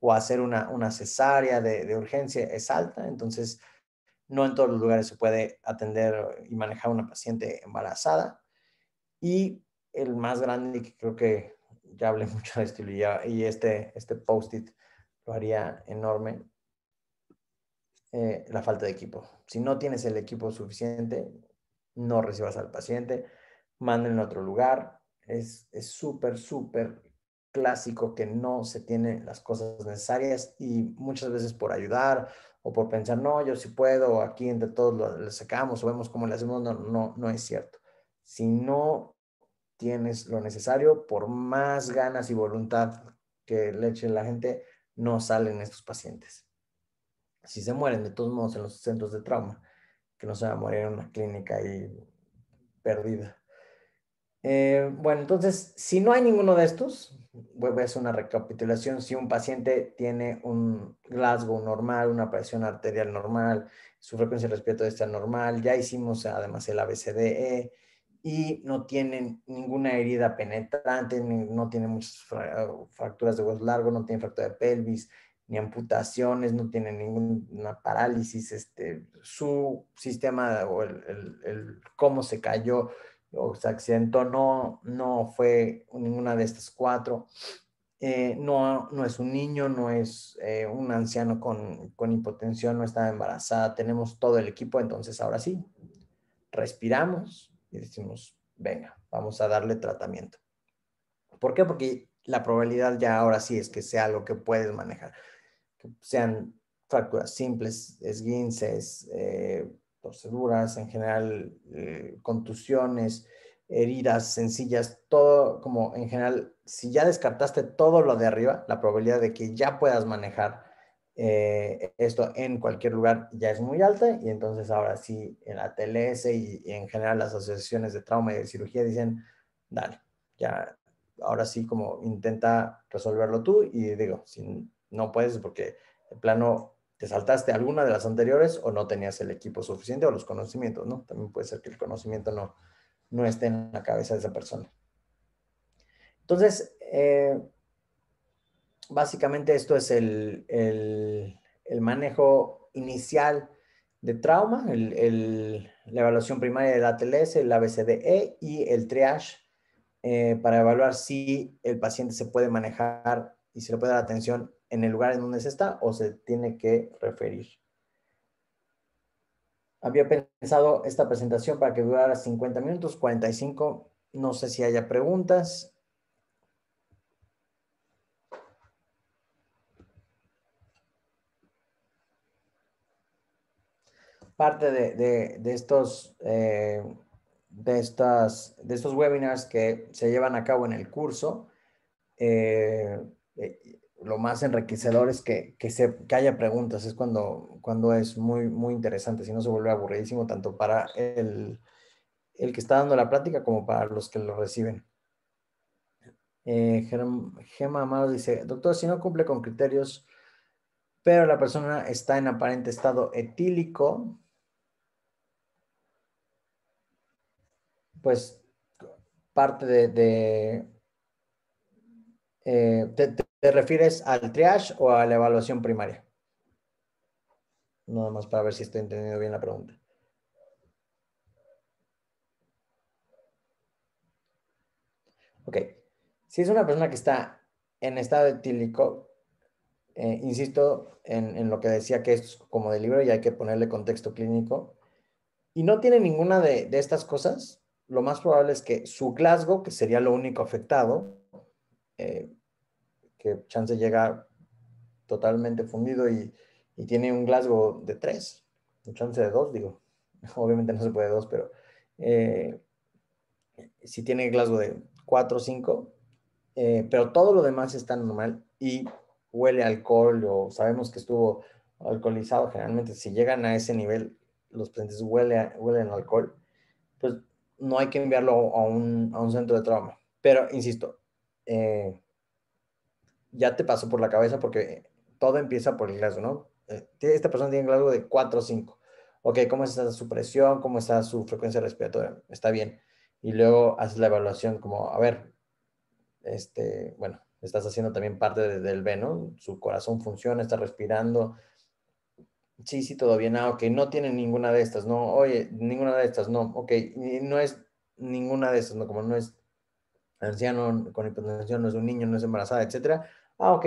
o hacer una, cesárea de, urgencia es alta, entonces no en todos los lugares se puede atender y manejar una paciente embarazada. Y el más grande, que creo que ya hablé mucho de esto y, este, este post-it lo haría enorme, eh, la falta de equipo. Si no tienes el equipo suficiente, no recibas al paciente, manden a otro lugar. Es súper, súper clásico que no se tiene las cosas necesarias y muchas veces por ayudar o por pensar, no, yo si puedo, aquí entre todos le sacamos o vemos cómo le hacemos, no, no, no es cierto. Si no tienes lo necesario, por más ganas y voluntad que le eche la gente, no salen estos pacientes. Si se mueren, de todos modos, en los centros de trauma, que no se va a morir en una clínica ahí perdida. Eh, bueno, entonces, si no hay ninguno de estos, Voy a hacer una recapitulación, si un paciente tiene un Glasgow normal, una presión arterial normal, su frecuencia respiratoria está normal, ya hicimos además el ABCDE y no tienen ninguna herida penetrante, no tienen muchas fracturas de hueso largo, no tienen fractura de pelvis, ni amputaciones, no tienen ninguna parálisis, este, su sistema o cómo se cayó o se accidentó, no, no fue ninguna de estas cuatro. Eh, no, no es un niño, no es eh, un anciano con, hipotensión, no está embarazada, tenemos todo el equipo, entonces ahora sí, respiramos y decimos, venga, vamos a darle tratamiento. ¿Por qué? Porque la probabilidad ya ahora sí es que sea algo que puedes manejar, que sean fracturas simples, esguinces, eh, en general eh, contusiones, heridas sencillas, todo como en general, si ya descartaste todo lo de arriba, la probabilidad de que ya puedas manejar eh, esto en cualquier lugar ya es muy alta y entonces ahora sí en la TLS y, en general las asociaciones de trauma y de cirugía dicen, dale, ya, ahora sí como intenta resolverlo tú y digo, si no puedes porque el plano te saltaste alguna de las anteriores o no tenías el equipo suficiente o los conocimientos, ¿no? También puede ser que el conocimiento no, no esté en la cabeza de esa persona. Entonces, eh, básicamente esto es el, manejo inicial de trauma, la evaluación primaria del ATLS, el ABCDE y el triage eh, para evaluar si el paciente se puede manejar y se le puede dar atención en el lugar en donde se está o se tiene que referir. Había pensado esta presentación para que durara 50 minutos, 45. No sé si haya preguntas. Parte de, estos, eh, de, estas, de estos webinars que se llevan a cabo en el curso eh, eh lo más enriquecedor es que, se, que haya preguntas, es cuando, cuando es muy, muy interesante, si no se vuelve aburridísimo tanto para el, el que está dando la práctica como para los que lo reciben. Eh, Gemma Gema dice, doctor, si no cumple con criterios, pero la persona está en aparente estado etílico, pues parte de, eh, ¿Te refieres al triage o a la evaluación primaria? Nada más para ver si estoy entendiendo bien la pregunta. Ok. Si es una persona que está en estado etílico, eh, insisto en, lo que decía que es como del libro y hay que ponerle contexto clínico, y no tiene ninguna de, estas cosas, lo más probable es que su Glasgow, que sería lo único afectado, eh, que Chance llega totalmente fundido y, tiene un Glasgow de 3, un Chance de dos, digo. Obviamente no se puede dos, pero eh, si tiene Glasgow de 4 o 5, pero todo lo demás está normal y huele alcohol o sabemos que estuvo alcoholizado. Generalmente, si llegan a ese nivel, los pacientes huelen, huelen alcohol, pues no hay que enviarlo a un, a un centro de trauma. Pero, insisto, eh, ya te pasó por la cabeza porque eh, todo empieza por el glaso, ¿no? Eh, esta persona tiene Glasgow de 4 o 5. Ok, ¿cómo está su presión? ¿Cómo está su frecuencia respiratoria? Está bien. Y luego haces la evaluación como, a ver, este, bueno, estás haciendo también parte del B, ¿no? Su corazón funciona, está respirando. Sí, sí, todo bien. Ah, ok, no tiene ninguna de estas, ¿no? Oye, ninguna de estas, no. Ok, no es ninguna de estas, ¿no? Como no es anciano con hipertensión no es un niño, no es embarazada, etcétera. Ah, ok,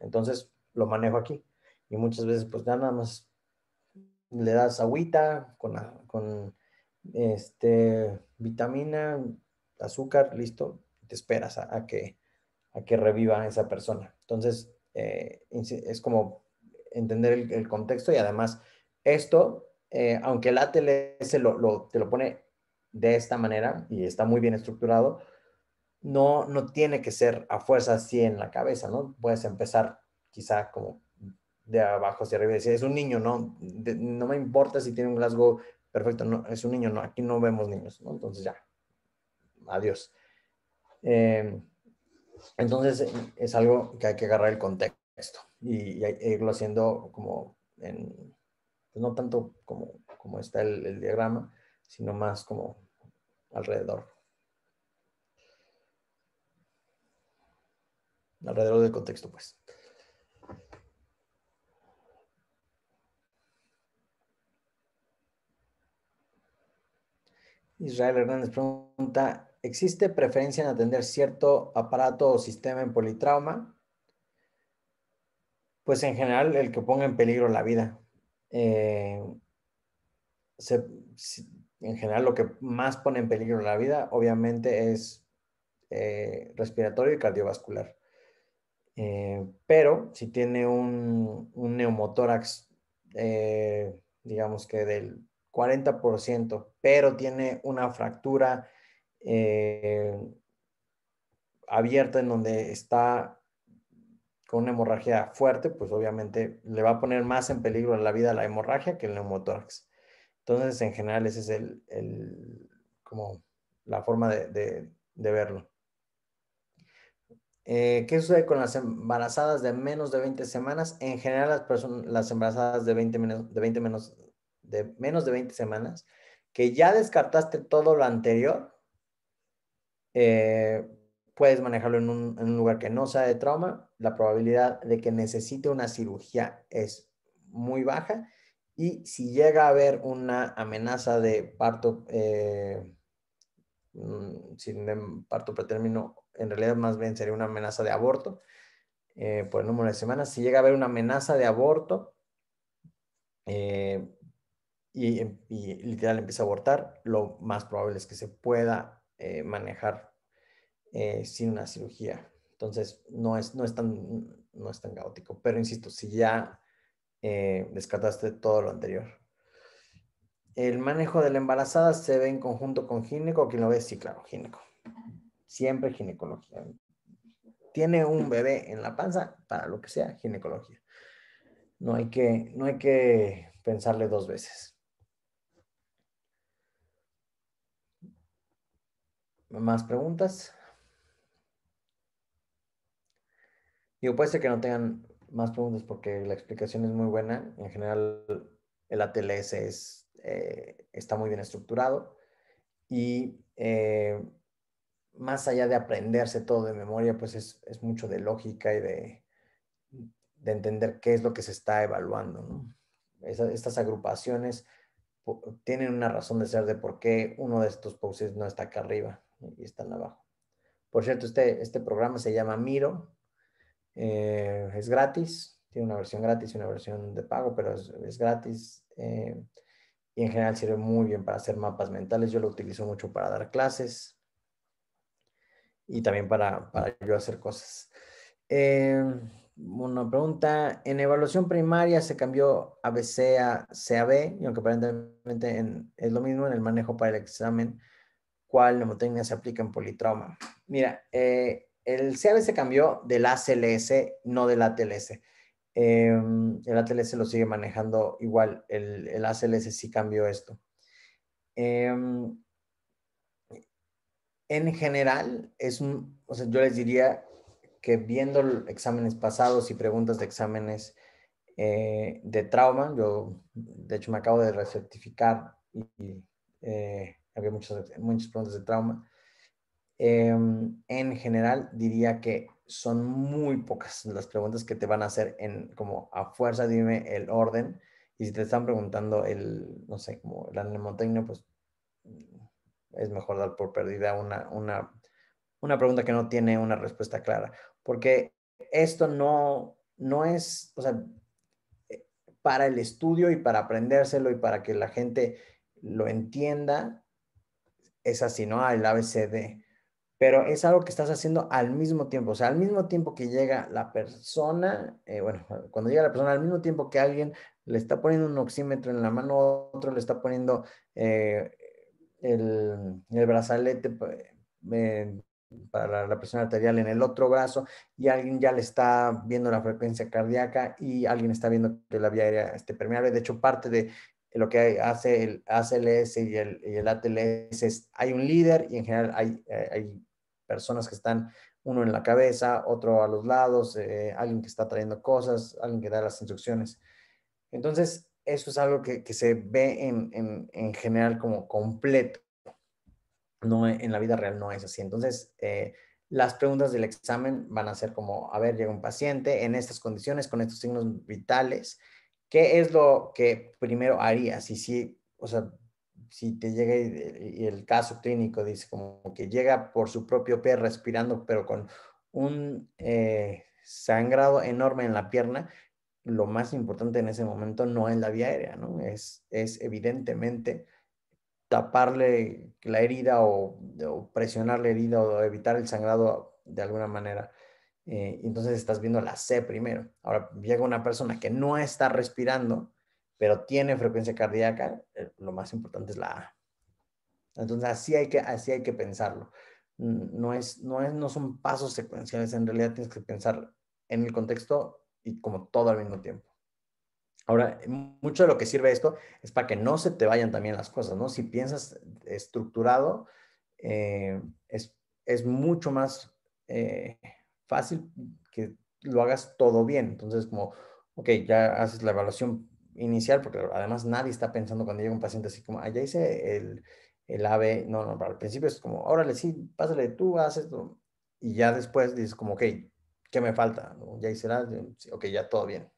entonces lo manejo aquí. Y muchas veces, pues nada más le das agüita con, con este, vitamina, azúcar, listo, te esperas a, que, a que reviva esa persona. Entonces, eh, es como entender el, contexto y además esto, eh, aunque el ATLS lo, te lo pone de esta manera y está muy bien estructurado, no, no tiene que ser a fuerza así en la cabeza, ¿no? Puedes empezar quizá como de abajo hacia arriba y decir, es un niño, ¿no? no me importa si tiene un Glasgow perfecto, no, es un niño, no, aquí no vemos niños, ¿no? Entonces ya, adiós. Em, entonces eh, es algo que hay que agarrar el contexto y, e irlo haciendo como en, pues, no tanto como, está el diagrama, sino más como alrededor. alrededor del contexto, pues. Israel Hernández pregunta, ¿existe preferencia en atender cierto aparato o sistema en politrauma? Pues en general el que ponga en peligro la vida. Eh, en general lo que más pone en peligro la vida obviamente es eh, respiratorio y cardiovascular. Eh, pero si tiene un, neumotórax, eh, digamos que del 40%, pero tiene una fractura eh, abierta en donde está con una hemorragia fuerte, pues obviamente le va a poner más en peligro la vida la hemorragia que el neumotórax. Entonces, en general, esa es el, como la forma de verlo. Eh, ¿Qué sucede con las embarazadas de menos de 20 semanas? En general, las, embarazadas de, 20 menos, de, 20 menos, de menos semanas, que ya descartaste todo lo anterior, eh, puedes manejarlo en un, lugar que no sea de trauma. La probabilidad de que necesite una cirugía es muy baja. Y si llega a haber una amenaza de parto, eh, mm, sin parto pretérmino en realidad más bien sería una amenaza de aborto eh, por el número de semanas. Si llega a haber una amenaza de aborto eh, y, literal empieza a abortar, lo más probable es que se pueda eh, manejar sin una cirugía. Entonces, no es, no, es tan, no es tan caótico. Pero insisto, si ya descartaste todo lo anterior. El manejo de la embarazada se ve en conjunto con gineco, quien lo ve, sí, claro, gineco siempre ginecología. Tiene un bebé en la panza, para lo que sea, ginecología. No hay que, no hay que pensarle dos veces. ¿Más preguntas? Yo puede ser que no tengan más preguntas porque la explicación es muy buena. En general, el ATLS es, eh, está muy bien estructurado y eh, más allá de aprenderse todo de memoria, pues es, es mucho de lógica y de, de, entender qué es lo que se está evaluando. ¿no? estas agrupaciones tienen una razón de ser de por qué uno de estos poses no está acá arriba y están abajo. Por cierto, este, este programa se llama Miro, eh, es gratis, tiene una versión gratis y una versión de pago, pero es, gratis. Eh, y en general sirve muy bien para hacer mapas mentales. Yo lo utilizo mucho para dar clases y también para, yo hacer cosas. Eh, una pregunta, en evaluación primaria se cambió ABC a CAB, y aunque aparentemente es lo mismo en el manejo para el examen, ¿cuál nemotecnia se aplica en politrauma? Mira, eh, el CAB se cambió del ACLS, no del ATLS. Eh, el ATLS lo sigue manejando igual, el, el ACLS sí cambió esto. Eh, en general, es un, o sea, yo les diría que viendo exámenes pasados y preguntas de exámenes eh, de trauma, yo de hecho me acabo de recertificar y eh, había muchas, muchas preguntas de trauma, em, en general diría que son muy pocas las preguntas que te van a hacer en como a fuerza dime el orden y si te están preguntando el, no sé, como el anemotecnia, pues es mejor dar por perdida una, una, pregunta que no tiene una respuesta clara. Porque esto no, no es, o sea, eh, para el estudio y para aprendérselo y para que la gente lo entienda, es así, ¿no? El ABCD. Pero es algo que estás haciendo al mismo tiempo. O sea, al mismo tiempo que llega la persona, eh, bueno, cuando llega la persona, al mismo tiempo que alguien le está poniendo un oxímetro en la mano, otro le está poniendo eh, el, el brazalete para la presión arterial en el otro brazo y alguien ya le está viendo la frecuencia cardíaca y alguien está viendo que la vía aérea esté permeable. De hecho, parte de lo que hace el ACLS y el, el ATLS es, hay un líder y en general hay, eh, hay, personas que están uno en la cabeza, otro a los lados, eh, alguien que está trayendo cosas, alguien que da las instrucciones. Entonces, eso es algo que, se ve en, general como completo. No, en la vida real no es así. Entonces, eh, las preguntas del examen van a ser como, a ver, llega un paciente en estas condiciones, con estos signos vitales, ¿qué es lo que primero harías? Y si, o sea, si te llega y, el caso clínico dice como que llega por su propio pie respirando, pero con un eh, sangrado enorme en la pierna, lo más importante en ese momento no es la vía aérea, ¿no? Es, es evidentemente taparle la herida o, presionar la herida o evitar el sangrado de alguna manera. Eh, entonces estás viendo la C primero. Ahora llega una persona que no está respirando, pero tiene frecuencia cardíaca, eh, lo más importante es la A. Entonces así hay que, así hay que pensarlo. No, es, no, es, no son pasos secuenciales, en realidad tienes que pensar en el contexto y como todo al mismo tiempo. Ahora, mucho de lo que sirve esto es para que no se te vayan también las cosas, ¿no? Si piensas estructurado, eh, es, mucho más eh, fácil que lo hagas todo bien. Entonces, como, ok, ya haces la evaluación inicial, porque además nadie está pensando cuando llega un paciente así como, ah, ya hice el, el AVE. No, no, al principio es como, órale, sí, pásale, tú haces esto. Y ya después dices como, ok, ¿Qué me falta? Ya hice nada. Ok, ya todo bien.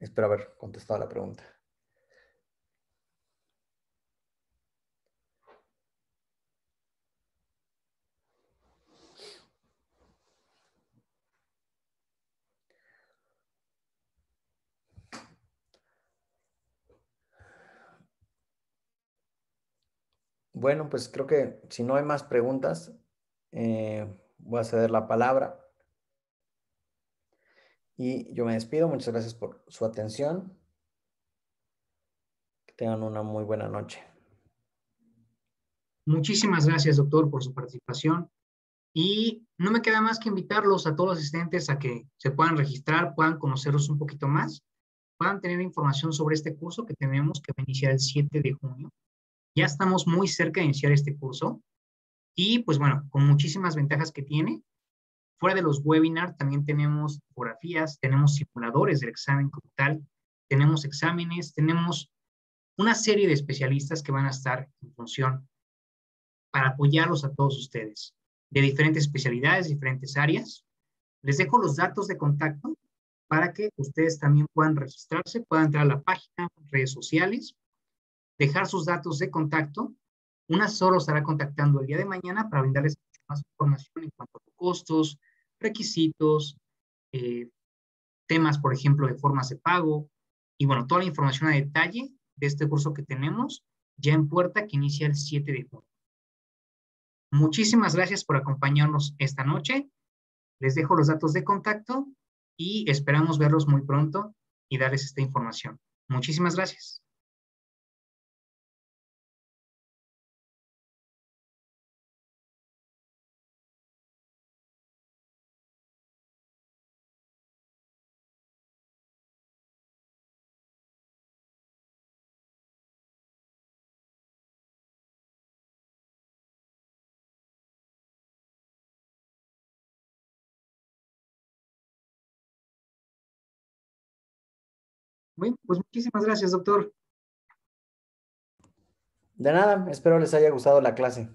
Espero haber contestado la pregunta. Bueno, pues creo que si no hay más preguntas, eh, voy a ceder la palabra. Y yo me despido. Muchas gracias por su atención. Que tengan una muy buena noche. Muchísimas gracias, doctor, por su participación. Y no me queda más que invitarlos a todos los asistentes a que se puedan registrar, puedan conocerlos un poquito más, puedan tener información sobre este curso que tenemos que iniciar el 7 de junio. Ya estamos muy cerca de iniciar este curso. Y pues bueno, con muchísimas ventajas que tiene. Fuera de los webinars también tenemos fotografías, tenemos simuladores del examen como tal, tenemos exámenes, tenemos una serie de especialistas que van a estar en función para apoyarlos a todos ustedes, de diferentes especialidades, diferentes áreas. Les dejo los datos de contacto para que ustedes también puedan registrarse, puedan entrar a la página, redes sociales, dejar sus datos de contacto una solo estará contactando el día de mañana para brindarles más información en cuanto a costos, requisitos, eh, temas, por ejemplo, de formas de pago. Y bueno, toda la información a detalle de este curso que tenemos ya en puerta que inicia el 7 de junio. Muchísimas gracias por acompañarnos esta noche. Les dejo los datos de contacto y esperamos verlos muy pronto y darles esta información. Muchísimas gracias. Bueno, pues muchísimas gracias, doctor. De nada, espero les haya gustado la clase.